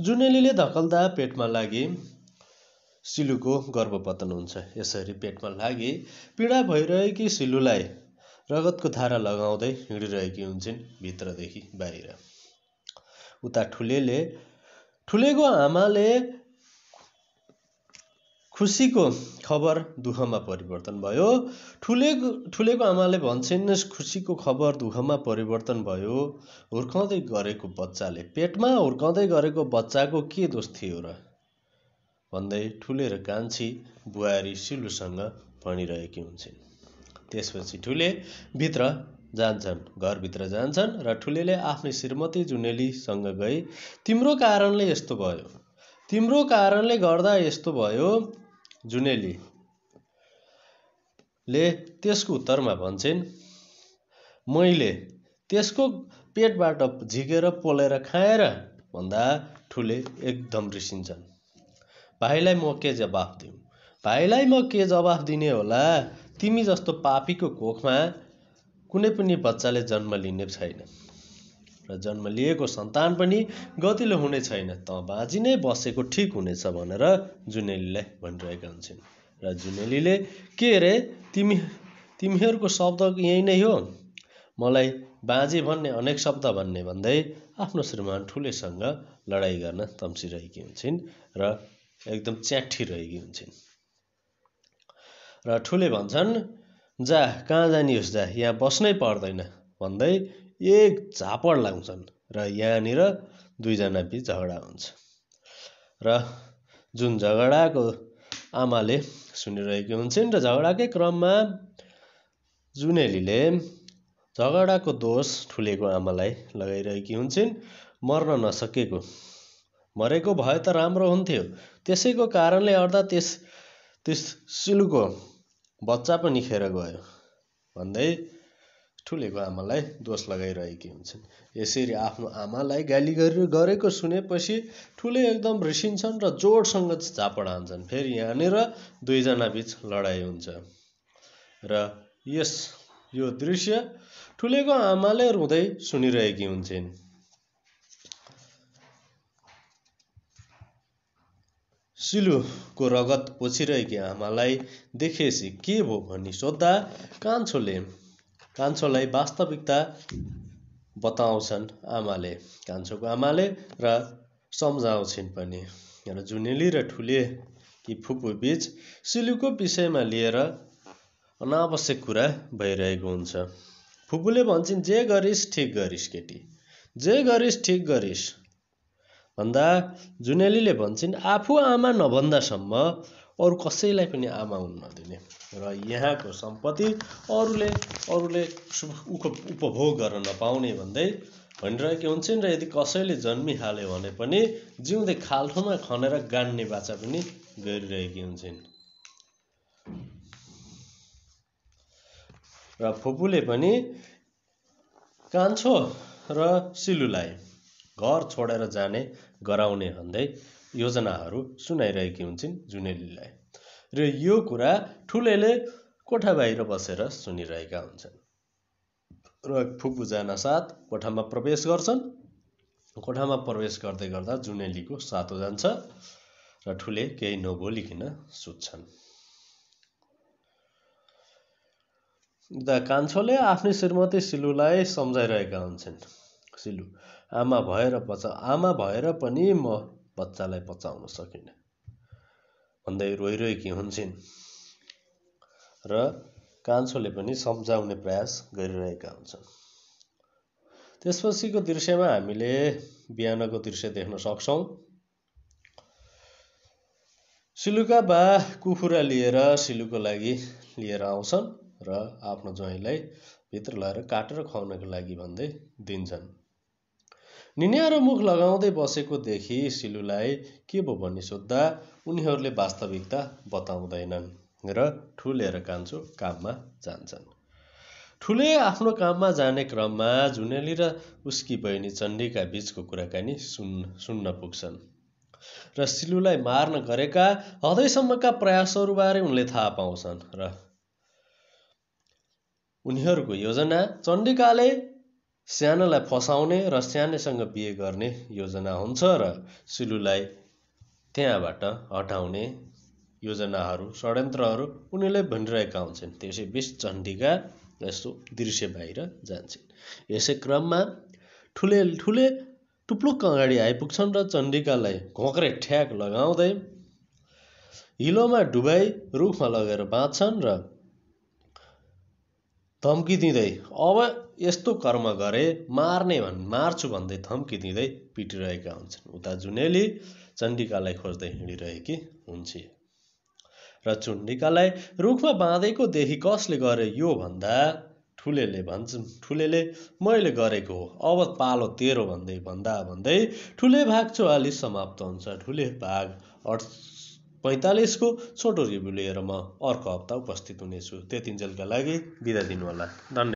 जुनेलीले धकल्दा पेटमा लागे सिलुको गर्भपतन हुन्छ यसरी पेटमा लागे पीडा भइरहेकी सिलुलाई रगतको धारा लगाउँदै हिँडिरहेकी हुन्छन् भित्रदेखि बाहिर उता ठुलेले ठुलेको आमाले खुसीको खबर दुःखमा परिवर्तन भयो ठुलेको ठुलेको आमाले भन्छन् खुसीको खबर दुःखमा परिवर्तन भयो हुर्काउँदै गरेको बच्चाले पेटमा हुर्काउँदै गरेको बच्चाको के दोष थियो र भन्दै ठुले र कान्छी बुहारी सिलुसँग भनिरहेकी हुन्छन् त्यसपछि ठुले भित्र जान्छन् घरभित्र जान्छन् र ठुलेले आफ्नो श्रीमती जुनेलीसँग गई तिम्रो कारणले यस्तो भयो तिम्रो कारणले गर्दा यस्तो भयो जुनेली ले त्यसको उत्तरमा भन्छन् मैले त्यसको पेटबाट झिकेर पोलेर खाएर भन्दा ठुले एकदम रिसिन्छन् भाइलाई म के जवाफ दिउँ भाइलाई म के जवाफ दिने होला तिमी जस्तो पापीको कोखमा कुनै पनि बच्चाले जन्म लिने छैन र जन्म लिएको सन्तान पनि गतिलो हुने छैन त बाजी नै बसेको ठिक हुनेछ भनेर जुनेलीलाई भनिरहेका हुन्छन् र जुनेलीले के अरे तिमी तिमीहरूको शब्द यही नै हो मलाई बाजे भन्ने अनेक शब्द भन्ने भन्दै आफ्नो श्रीमान ठुलेसँग लडाइँ गर्न तम्सिरहेकी हुन्छन् र एकदम च्याठिरहेकी हुन्छन् र ठुले भन्छन् जा कहाँ जानियोस् जा यहाँ बस्नै पर्दैन भन्दै एक झापड लगाउँछन् र यहाँनिर दुईजना बिच झगडा हुन्छ र जुन झगडाको आमाले सुनिरहेकी हुन्छन् र झगडाकै क्रममा जुनेलीले झगडाको दोष ठुलेको आमालाई लगाइरहेकी हुन्छन् मर्न नसकेको मरेको भए त राम्रो हुन्थ्यो त्यसैको कारणले गर्दा त्यस त्यस सिलुको बच्चा पनि खेर गयो भन्दै ठुलेको आमालाई दोष लगाइरहेकी हुन्छन् यसरी आफ्नो आमालाई गाली गरेर गरेको सुनेपछि ठुले एकदम रिसिन्छन् र जोडसँग झापड हान्छन् फेरि यहाँनिर दुईजना बिच लडाइँ हुन्छ र यस यो दृश्य ठुलेको आमाले रुँदै सुनिरहेकी हुन्छन् सिलुको रगत पोछिरहेकी आमालाई देखेपछि के भो भनी सोद्धा कान्छोले कान्छोलाई वास्तविकता बताउँछन् आमाले कान्छोको आमाले र सम्झाउँछिन् पनि र जुनेली र ठुलेकी बिच सिलुको विषयमा लिएर अनावश्यक कुरा भइरहेको हुन्छ फुपूले भन्छन् जे गरिस् ठिक गरिस् केटी जे गरिस् ठिक गरिस् भन्दा जुनेलीले भन्छन् आफू आमा नभन्दासम्म अरू कसैलाई पनि आमा हुन नदिने र यहाँको सम्पत्ति अरूले अरूले उपभोग गर्न नपाउने भन्दै भनिरहेकी हुन्छन् र यदि कसैले जन्मिहाल्यो भने पनि जिउँदै खाल्ठोमा खनेर गाड्ने बाचा पनि गरिरहेकी हुन्छन् र फुपूले पनि कान्छो र सिलुलाई घर छोडेर जाने गराउने भन्दै योजनाहरू सुनाइरहेकी हुन्छन् जुनेलीलाई र यो कुरा ठुलेले कोठा बाहिर बसेर सुनिरहेका हुन्छन् र फुकबुजाना साथ कोठामा प्रवेश गर्छन् कोठामा प्रवेश गर्दै गर्दा जुनेलीको सातो जान्छ र ठुले केही नबोलिकन सुत्छन् द कान्छोले आफ्नै श्रीमती सिलुलाई सम्झाइरहेका हुन्छन् सिलु आमा भएर बचा आमा भएर पनि म बच्चालाई बचाउन सकिनँ भन्दै रोइरहेकी हुन्छन् र कान्छोले पनि सम्झाउने प्रयास गरिरहेका हुन्छन् त्यसपछिको दृश्यमा हामीले बिहानको दृश्य देख्न सक्छौँ सिलुका बा कुखुरा लिएर सिलुको लागि लिएर आउँछन् र आफ्नो ज्वाइँलाई भित्र लगाएर काटेर खुवाउनको लागि भन्दै दिन्छन् निन्यारो मुख लगाउँदै बसेको देखि सिलुलाई के भो भन्ने सोद्धा उनीहरूले वास्तविकता बताउँदैनन् र ठुलेर कान्छो काममा जान्छन् ठुले आफ्नो काममा जाने क्रममा जुनेली र उसकी बहिनी चण्डीका बिचको कुराकानी सुन् सुन्न पुग्छन् र सिलुलाई मार्न गरेका हदैसम्मका प्रयासहरूबारे उनले थाहा पाउँछन् र उनीहरूको योजना चण्डिकाले सानोलाई फसाउने र सानैसँग बिहे गर्ने योजना हुन्छ र सिलुलाई त्यहाँबाट हटाउने योजनाहरू षड्यन्त्रहरू उनीहरूले भनिरहेका हुन्छन् त्यसै बिच चण्डिका यस्तो दृश्य बाहिर जान्छन् यसै क्रममा ठुले ठुले टुप्लुक अगाडि आइपुग्छन् र चण्डिकालाई घोक्रे ठ्याक लगाउँदै हिलोमा डुबाई रुखमा लगेर बाँच्छन् र धम्की दिँदै अब यस्तो कर्म गरे मार्ने भन् मार्छु भन्दै थम्की दिँदै पिटिरहेका हुन्छन् उता जुनेली चण्डिकालाई खोज्दै हिँडिरहेकी हुन्छ र चुण्डिकालाई रुखमा बाँधेको देखि कसले गरे यो भन्दा ठुलेले भन्छन् ठुलेले मैले गरेको हो अब पालो तेरो भन्दै भन्दा भन्दै ठुले भाग चौवालिस समाप्त हुन्छ ठुले भाग अठ पैँतालिसको छोटो रिभ्यू लिएर म अर्को हप्ता उपस्थित हुनेछु त्यतिन्जेलका लागि बिदा दिनुहोला धन्यवाद